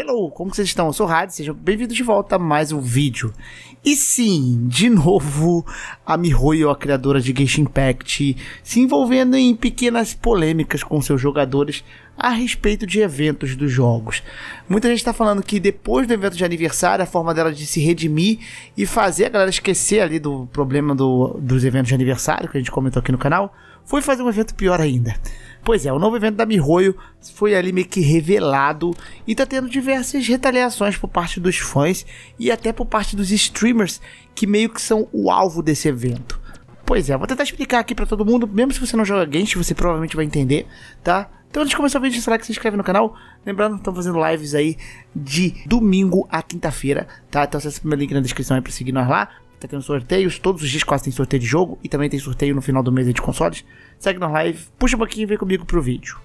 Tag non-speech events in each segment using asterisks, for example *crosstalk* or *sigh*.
Hello, como vocês estão? Eu sou o Rádio, sejam bem-vindos de volta a mais um vídeo. E sim, de novo, a Mihoyo, a criadora de Genshin Impact, se envolvendo em pequenas polêmicas com seus jogadores a respeito de eventos dos jogos. Muita gente está falando que depois do evento de aniversário, a forma dela de se redimir e fazer a galera esquecer ali do problema do, dos eventos de aniversário, que a gente comentou aqui no canal, foi fazer um evento pior ainda. Pois é, o novo evento da Mihoyo foi ali meio que revelado e tá tendo diversas retaliações por parte dos fãs e até por parte dos streamers que meio que são o alvo desse evento. Pois é, vou tentar explicar aqui para todo mundo, mesmo se você não joga Genshin, você provavelmente vai entender, tá? Então antes de começar o vídeo, será que se inscreve no canal? Lembrando, estamos fazendo lives aí de domingo a quinta-feira, tá? Então acessa o primeiro link na descrição aí pra seguir nós lá. Tá tendo sorteios, todos os dias quase tem sorteio de jogo e também tem sorteio no final do mês de consoles. Segue na live, puxa um pouquinho e vem comigo pro vídeo.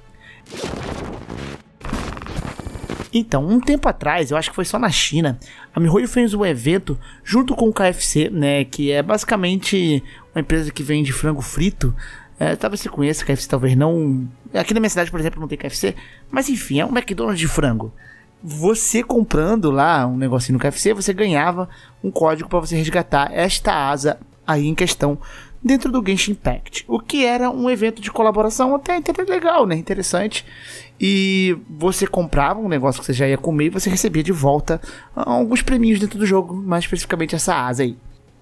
Então, um tempo atrás, eu acho que foi só na China, a MiHoYo fez um evento junto com o KFC, né, que é basicamente uma empresa que vende frango frito. É, talvez você conheça KFC, talvez não. Aqui na minha cidade, por exemplo, não tem KFC, mas enfim, é um McDonald's de frango você comprando lá um negocinho no KFC, você ganhava um código para você resgatar esta asa aí em questão dentro do Genshin Impact, o que era um evento de colaboração até, até legal, né? Interessante. E você comprava um negócio que você já ia comer e você recebia de volta alguns prêmios dentro do jogo, mais especificamente essa asa aí.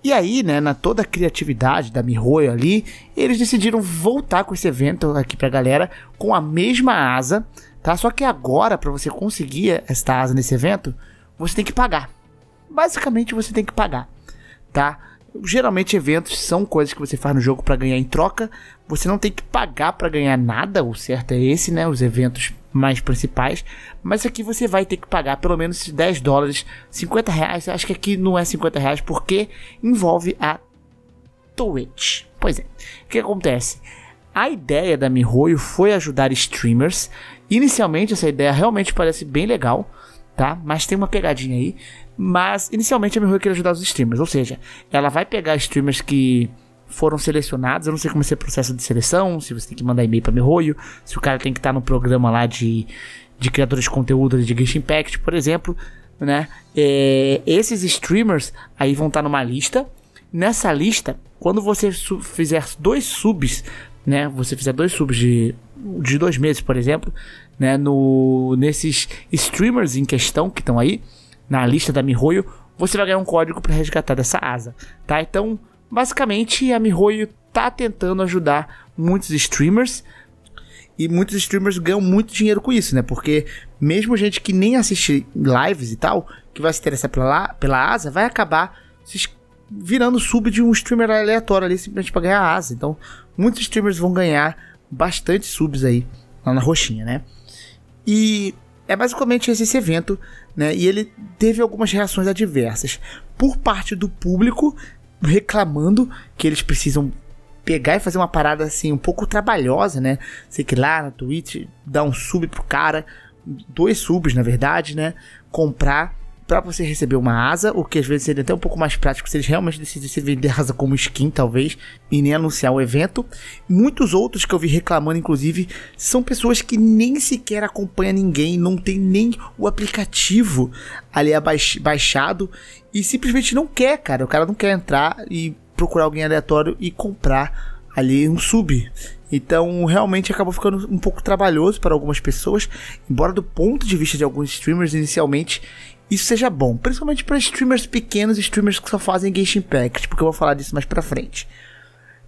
E aí, né, na toda a criatividade da Mihoyo ali, eles decidiram voltar com esse evento aqui pra galera com a mesma asa, tá? Só que agora, para você conseguir esta asa nesse evento, você tem que pagar. Basicamente, você tem que pagar, tá? Geralmente eventos são coisas que você faz no jogo para ganhar em troca. Você não tem que pagar para ganhar nada, o certo é esse, né? Os eventos mais principais. Mas aqui você vai ter que pagar pelo menos 10 dólares, 50 reais. Acho que aqui não é 50 reais porque envolve a Twitch. Pois é, o que acontece? A ideia da MiHoYo foi ajudar streamers Inicialmente, essa ideia realmente parece bem legal, tá? Mas tem uma pegadinha aí. Mas, inicialmente, a Mihoyo queria ajudar os streamers. Ou seja, ela vai pegar streamers que foram selecionados. Eu não sei como é esse processo de seleção, se você tem que mandar e-mail para Mihoyo, se o cara tem que estar tá no programa lá de, de criadores de conteúdo de Genshin Impact, por exemplo, né? É, esses streamers aí vão estar tá numa lista. Nessa lista, quando você fizer dois subs, né? Você fizer dois subs de de dois meses, por exemplo, né, no, nesses streamers em questão que estão aí, na lista da MiHoYo, você vai ganhar um código para resgatar dessa asa, tá? Então, basicamente, a MiHoYo tá tentando ajudar muitos streamers e muitos streamers ganham muito dinheiro com isso, né? Porque mesmo gente que nem assiste lives e tal, que vai se interessar pela, pela asa, vai acabar se virando sub de um streamer aleatório ali simplesmente para ganhar a asa. Então, muitos streamers vão ganhar bastante subs aí, lá na roxinha, né? E é basicamente esse, esse evento, né? E ele teve algumas reações adversas por parte do público reclamando que eles precisam pegar e fazer uma parada assim um pouco trabalhosa, né? Sei que lá na Twitch dá um sub pro cara, dois subs na verdade, né? Comprar para você receber uma asa, o que às vezes seria até um pouco mais prático se eles realmente decidissem vender asa como skin, talvez, e nem anunciar o evento. Muitos outros que eu vi reclamando, inclusive, são pessoas que nem sequer acompanham ninguém, não tem nem o aplicativo ali baixado e simplesmente não quer, cara. O cara não quer entrar e procurar alguém aleatório e comprar ali um sub. Então, realmente acabou ficando um pouco trabalhoso para algumas pessoas, embora do ponto de vista de alguns streamers inicialmente isso seja bom, principalmente para streamers pequenos, streamers que só fazem Genshin Impact, porque eu vou falar disso mais para frente.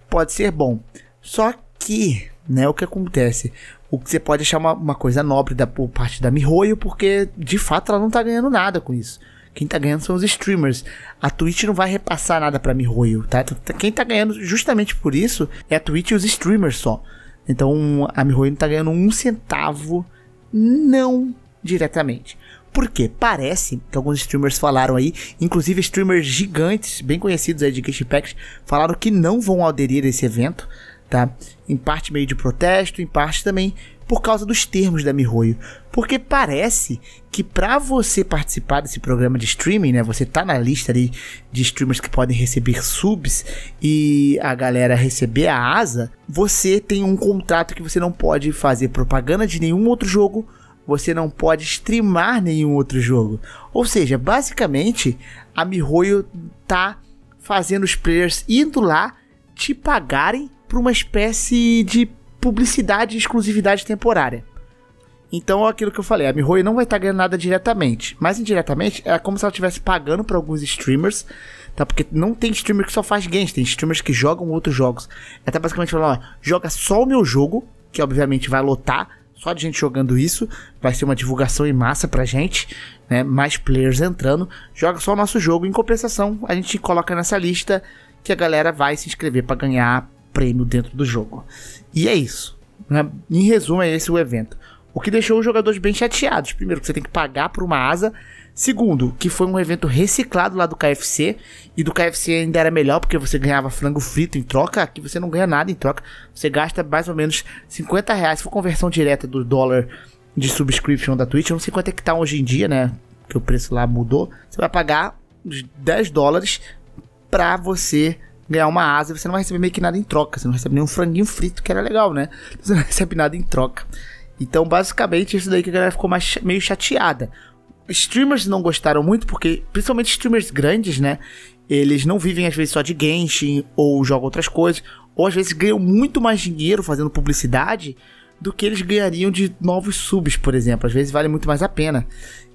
Pode ser bom. Só que, né, o que acontece? O que você pode achar uma, uma coisa nobre da por parte da Mihoyo, porque de fato ela não tá ganhando nada com isso. Quem tá ganhando são os streamers. A Twitch não vai repassar nada para mim, Royal, tá? Quem tá ganhando justamente por isso é a Twitch e os streamers só. Então a Mihoyo não tá ganhando um centavo, não diretamente. Por quê? Parece que alguns streamers falaram aí, inclusive streamers gigantes, bem conhecidos aí de Cash Packs, falaram que não vão aderir a esse evento tá? Em parte meio de protesto, em parte também por causa dos termos da Mihoyo, porque parece que para você participar desse programa de streaming, né, você tá na lista ali de streamers que podem receber subs e a galera receber a asa, você tem um contrato que você não pode fazer propaganda de nenhum outro jogo, você não pode streamar nenhum outro jogo. Ou seja, basicamente a Mihoyo tá fazendo os players indo lá te pagarem por uma espécie de publicidade e exclusividade temporária. Então, é aquilo que eu falei, a MiHoYo não vai estar tá ganhando nada diretamente, mas indiretamente é como se ela estivesse pagando para alguns streamers, tá? Porque não tem streamer que só faz games, tem streamers que jogam outros jogos. É até basicamente falar, joga só o meu jogo, que obviamente vai lotar só de gente jogando isso, vai ser uma divulgação em massa pra gente, né? Mais players entrando, joga só o nosso jogo em compensação, a gente coloca nessa lista que a galera vai se inscrever para ganhar prêmio dentro do jogo. E é isso. Né? Em resumo, é esse o evento. O que deixou os jogadores bem chateados. Primeiro, que você tem que pagar por uma asa. Segundo, que foi um evento reciclado lá do KFC. E do KFC ainda era melhor, porque você ganhava frango frito em troca. Aqui você não ganha nada em troca. Você gasta mais ou menos 50 reais. Se for conversão direta do dólar de subscription da Twitch, eu não sei quanto é que tá hoje em dia, né? Que o preço lá mudou. Você vai pagar uns 10 dólares pra você ganhar uma asa, você não vai receber meio que nada em troca. Você não recebe nenhum franguinho frito, que era legal, né? Você não *laughs* recebe nada em troca. Então, basicamente, isso daí que a galera ficou mais, meio chateada. Streamers não gostaram muito, porque, principalmente streamers grandes, né? Eles não vivem às vezes só de Genshin ou jogam outras coisas, ou às vezes ganham muito mais dinheiro fazendo publicidade do que eles ganhariam de novos subs, por exemplo. Às vezes vale muito mais a pena.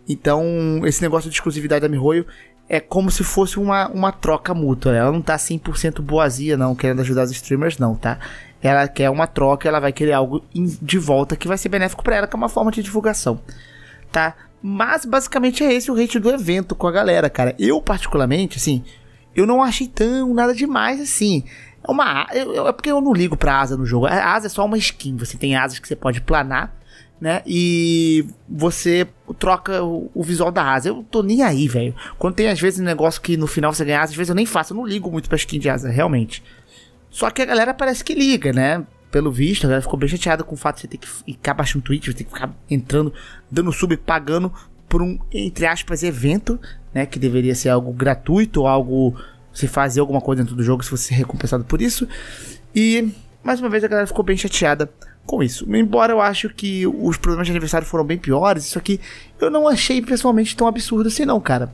Então, esse negócio de exclusividade da MiHoYo é como se fosse uma, uma troca mútua. Ela não tá 100% boazinha, não, querendo ajudar os streamers, não, tá? Ela quer uma troca, ela vai querer algo de volta que vai ser benéfico para ela, que é uma forma de divulgação, tá? Mas basicamente é esse o hate do evento com a galera, cara. Eu, particularmente, assim, eu não achei tão nada demais assim. É uma. Eu, eu, é porque eu não ligo pra asa no jogo. A asa é só uma skin. Você tem asas que você pode planar né? E você troca o, o, visual da asa. Eu tô nem aí, velho. Quando tem às vezes um negócio que no final você ganha asa, às vezes eu nem faço, eu não ligo muito pra skin de asa, realmente. Só que a galera parece que liga, né? Pelo visto, a galera ficou bem chateada com o fato de você ter que ficar baixando um tweet, você ter que ficar entrando, dando sub, pagando por um, entre aspas, evento, né? Que deveria ser algo gratuito, algo. Você fazer alguma coisa dentro do jogo se você ser é recompensado por isso. E, mais uma vez, a galera ficou bem chateada com isso. Embora eu acho que os problemas de aniversário foram bem piores, isso aqui eu não achei pessoalmente tão absurdo assim não, cara.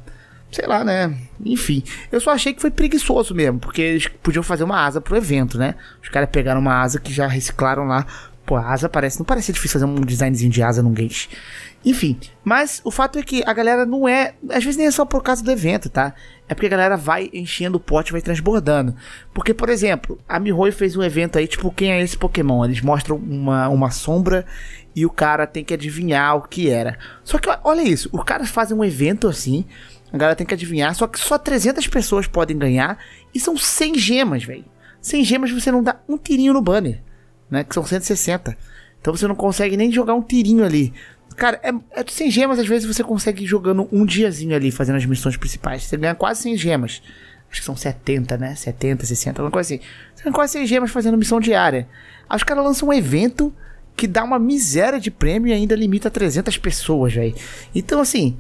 Sei lá, né? Enfim, eu só achei que foi preguiçoso mesmo, porque eles podiam fazer uma asa pro evento, né? Os caras pegaram uma asa que já reciclaram lá Pô, a asa parece. Não parece difícil fazer um designzinho de asa num gate. Enfim, mas o fato é que a galera não é. Às vezes nem é só por causa do evento, tá? É porque a galera vai enchendo o pote, vai transbordando. Porque, por exemplo, a Mihoi fez um evento aí, tipo, quem é esse Pokémon? Eles mostram uma, uma sombra e o cara tem que adivinhar o que era. Só que olha isso, os caras fazem um evento assim, a galera tem que adivinhar, só que só 300 pessoas podem ganhar e são 100 gemas, velho. 100 gemas você não dá um tirinho no banner né? Que são 160. Então você não consegue nem jogar um tirinho ali. Cara, é, é sem gemas, às vezes você consegue ir jogando um diazinho ali, fazendo as missões principais. Você ganha quase 100 gemas. Acho que são 70, né? 70, 60, alguma coisa assim. Você ganha quase 100 gemas fazendo missão diária. Aí os caras lançam um evento que dá uma miséria de prêmio e ainda limita 300 pessoas, velho. Então, assim,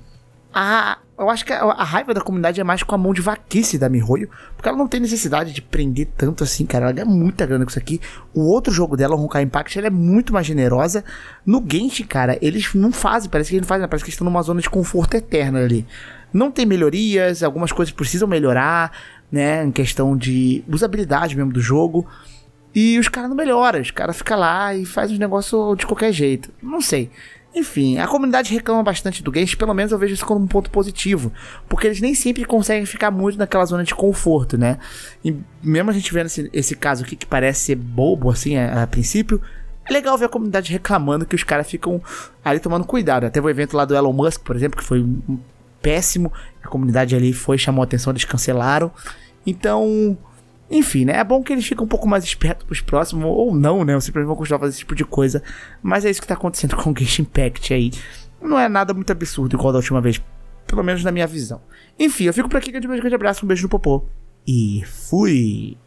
a, eu acho que a, a, raiva da comunidade é mais com a mão de vaquice da Mihoyo, porque ela não tem necessidade de prender tanto assim, cara. Ela ganha muita grana com isso aqui. O outro jogo dela, o Honkai Impact, ela é muito mais generosa. No Genshin, cara, eles não fazem, parece que eles não fazem, parece que estão numa zona de conforto eterna ali. Não tem melhorias, algumas coisas precisam melhorar, né, em questão de usabilidade mesmo do jogo. E os caras não melhoram, os caras ficam lá e fazem os negócios de qualquer jeito. Não sei. Enfim, a comunidade reclama bastante do Genshin, pelo menos eu vejo isso como um ponto positivo, porque eles nem sempre conseguem ficar muito naquela zona de conforto, né? E mesmo a gente vendo esse, esse caso aqui que parece ser bobo, assim, a, é, a princípio, é legal ver a comunidade reclamando que os caras ficam ali tomando cuidado. Até o evento lá do Elon Musk, por exemplo, que foi péssimo, a comunidade ali foi, chamou a atenção, eles cancelaram. Então, enfim, né? É bom que eles ficam um pouco mais espertos pros próximos, ou não, né? Ou simplesmente vão continuar fazendo esse tipo de coisa. Mas é isso que tá acontecendo *laughs* com o Genshin Impact aí. Não é nada muito absurdo igual da última vez, pelo menos na minha visão. Enfim, eu fico por aqui, grande beijo, grande abraço, um beijo no popô. E fui!